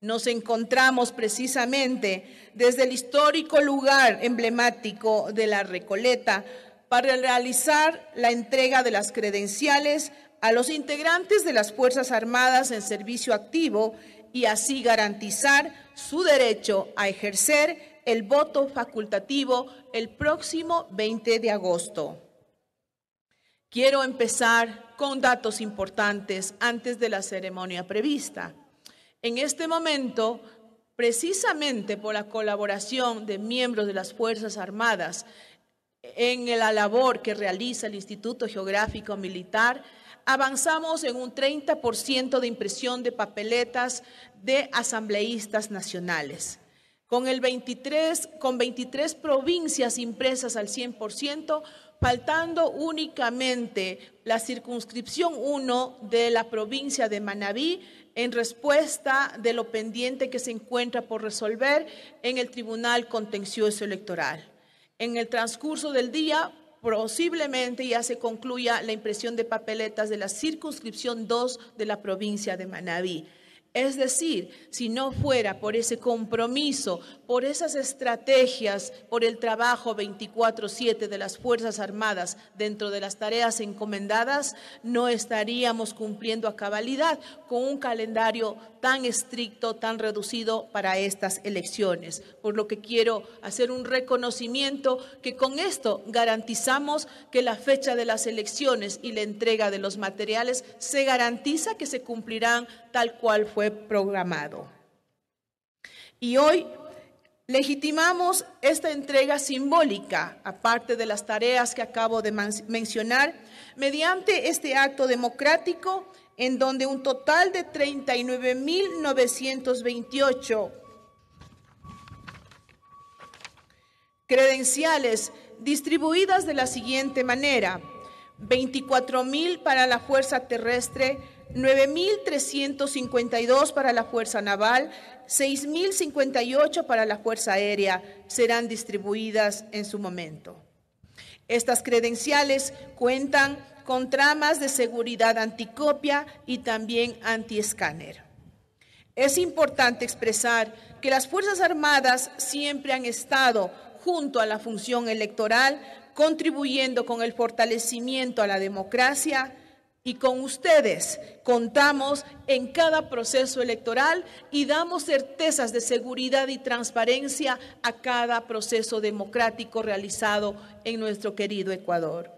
Nos encontramos precisamente desde el histórico lugar emblemático de la Recoleta para realizar la entrega de las credenciales a los integrantes de las Fuerzas Armadas en servicio activo y así garantizar su derecho a ejercer el voto facultativo el próximo 20 de agosto. Quiero empezar con datos importantes antes de la ceremonia prevista. En este momento, precisamente por la colaboración de miembros de las Fuerzas Armadas en la labor que realiza el Instituto Geográfico Militar, avanzamos en un 30% de impresión de papeletas de asambleístas nacionales con, el 23, con 23 provincias impresas al 100%, faltando únicamente la circunscripción 1 de la provincia de Manabí en respuesta de lo pendiente que se encuentra por resolver en el Tribunal Contencioso Electoral. En el transcurso del día, posiblemente ya se concluya la impresión de papeletas de la circunscripción 2 de la provincia de Manabí. Es decir, si no fuera por ese compromiso, por esas estrategias, por el trabajo 24/7 de las Fuerzas Armadas dentro de las tareas encomendadas, no estaríamos cumpliendo a cabalidad con un calendario tan estricto, tan reducido para estas elecciones. Por lo que quiero hacer un reconocimiento que con esto garantizamos que la fecha de las elecciones y la entrega de los materiales se garantiza que se cumplirán tal cual fue programado. Y hoy legitimamos esta entrega simbólica, aparte de las tareas que acabo de mencionar, mediante este acto democrático en donde un total de 39.928 credenciales distribuidas de la siguiente manera, 24.000 para la Fuerza Terrestre, 9.352 para la Fuerza Naval, 6.058 para la Fuerza Aérea serán distribuidas en su momento. Estas credenciales cuentan con tramas de seguridad anticopia y también antiescáner. Es importante expresar que las Fuerzas Armadas siempre han estado junto a la función electoral, contribuyendo con el fortalecimiento a la democracia, y con ustedes contamos en cada proceso electoral y damos certezas de seguridad y transparencia a cada proceso democrático realizado en nuestro querido Ecuador.